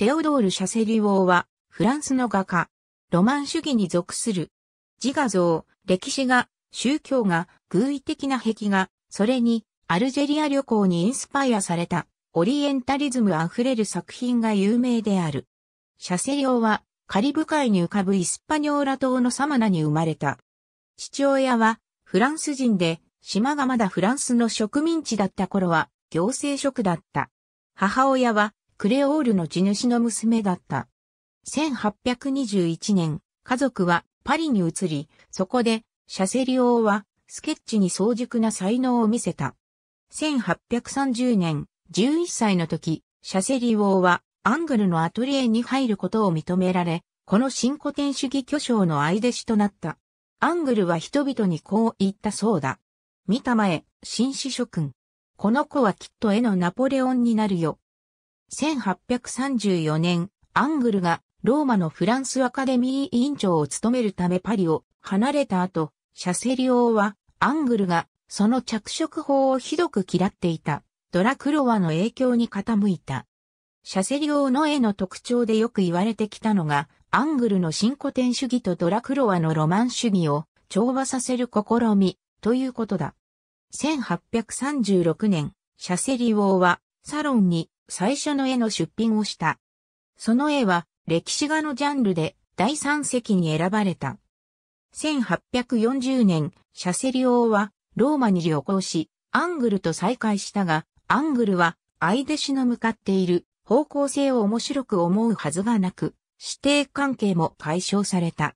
テオドール・シャセリーは、フランスの画家、ロマン主義に属する。自画像、歴史画、宗教画、偶意的な壁画、それに、アルジェリア旅行にインスパイアされた、オリエンタリズムあふれる作品が有名である。シャセリオは、カリブ海に浮かぶイスパニョーラ島のサマナに生まれた。父親は、フランス人で、島がまだフランスの植民地だった頃は、行政職だった。母親は、クレオールの地主の娘だった。1821年、家族はパリに移り、そこでシャセリオはスケッチに早熟な才能を見せた。1830年、11歳の時、シャセリオはアングルのアトリエに入ることを認められ、この新古典主義巨匠の愛弟子となった。アングルは人々にこう言ったそうだ。見たまえ、紳士諸君。この子はきっと絵のナポレオンになるよ。1834年、アングルがローマのフランスアカデミー委員長を務めるためパリを離れた後、シャセリオはアングルがその着色法をひどく嫌っていたドラクロワの影響に傾いた。シャセリオの絵の特徴でよく言われてきたのが、アングルの新古典主義とドラクロワのロマン主義を調和させる試みということだ。1836年、シャセリオはサロンに最初の絵の出品をした。その絵は歴史画のジャンルで第三席に選ばれた。1840年、シャセリ王はローマに旅行し、アングルと再会したが、アングルは相弟子の向かっている方向性を面白く思うはずがなく、指定関係も解消された。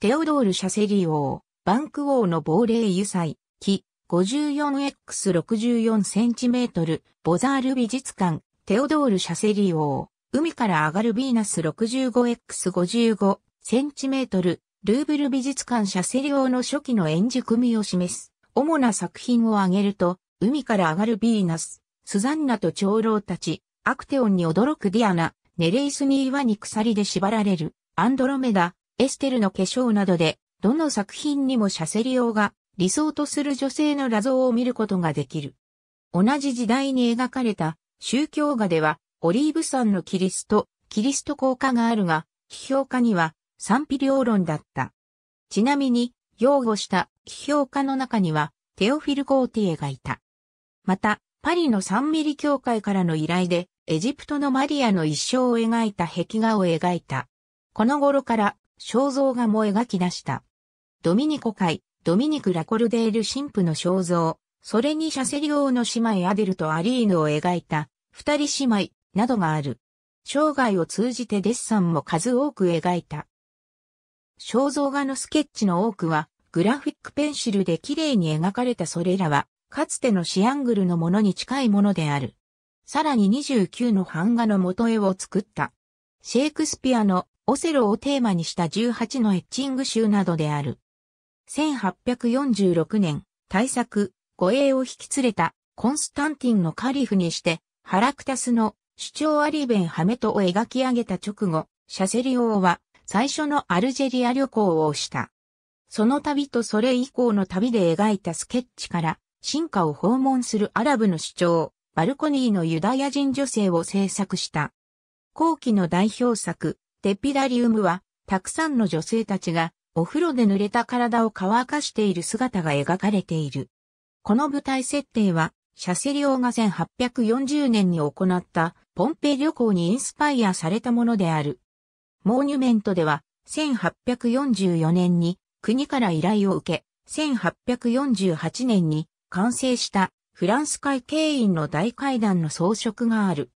テオドール・シャセリ王、バンク王の亡霊油彩、木、54x64cm、ボザール美術館、テオドール・シャセリ王、海から上がるヴィーナス 65x55cm、ルーブル美術館シャセリ王の初期のじ組みを示す。主な作品を挙げると、海から上がるヴィーナス、スザンナと長老たち、アクテオンに驚くディアナ、ネレイスに岩に鎖で縛られる、アンドロメダ、エステルの化粧などで、どの作品にもシャセリオが理想とする女性の裸像を見ることができる。同じ時代に描かれた宗教画では、オリーブ山のキリスト、キリスト効果があるが、批評家には賛否両論だった。ちなみに、擁護した批評家の中には、テオフィル・ゴーティエがいた。また、パリの3ミリ協会からの依頼で、エジプトのマリアの一生を描いた壁画を描いた。この頃から、肖像画も描き出した。ドミニコ会、ドミニク・ラコルデール神父の肖像、それにシャセリ王の姉妹アデルとアリーヌを描いた、二人姉妹、などがある。生涯を通じてデッサンも数多く描いた。肖像画のスケッチの多くは、グラフィックペンシルで綺麗に描かれたそれらは、かつてのシアングルのものに近いものである。さらに29の版画の元絵を作った。シェイクスピアのオセロをテーマにした18のエッチング集などである。1846年、大作、護衛を引き連れたコンスタンティンのカリフにして、ハラクタスの主張アリベンハメトを描き上げた直後、シャセリ王は最初のアルジェリア旅行をした。その旅とそれ以降の旅で描いたスケッチから、進化を訪問するアラブの主張、バルコニーのユダヤ人女性を制作した。後期の代表作、デピラリウムは、たくさんの女性たちがお風呂で濡れた体を乾かしている姿が描かれている。この舞台設定は、シャセリオが1840年に行ったポンペイ旅行にインスパイアされたものである。モーニュメントでは、1844年に国から依頼を受け、1848年に完成したフランス海経員の大階段の装飾がある。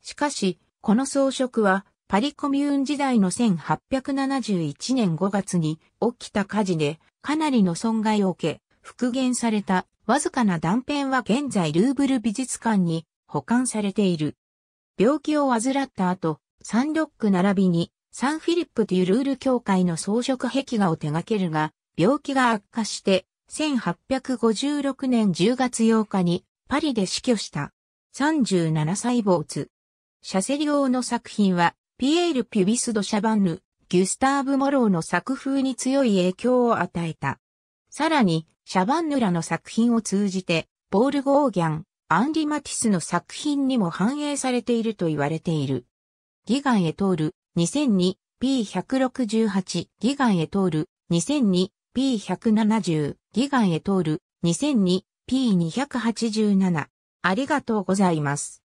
しかし、この装飾はパリコミューン時代の1871年5月に起きた火事でかなりの損害を受け、復元されたわずかな断片は現在ルーブル美術館に保管されている。病気を患った後、サンロック並びにサンフィリップというルール協会の装飾壁画を手掛けるが、病気が悪化して1856年10月8日にパリで死去した37歳坊主。シャセリオの作品はピエール・ピュビス・ド・シャバンヌ、ギュスターブ・モローの作風に強い影響を与えた。さらに、シャバンヌらの作品を通じて、ポール・ゴーギャン、アンリ・マティスの作品にも反映されていると言われている。ギガン・へ通る、2002、P168、ギガン・へ通る、2002、P170、ギガン・へ通る、2002、P287。ありがとうございます。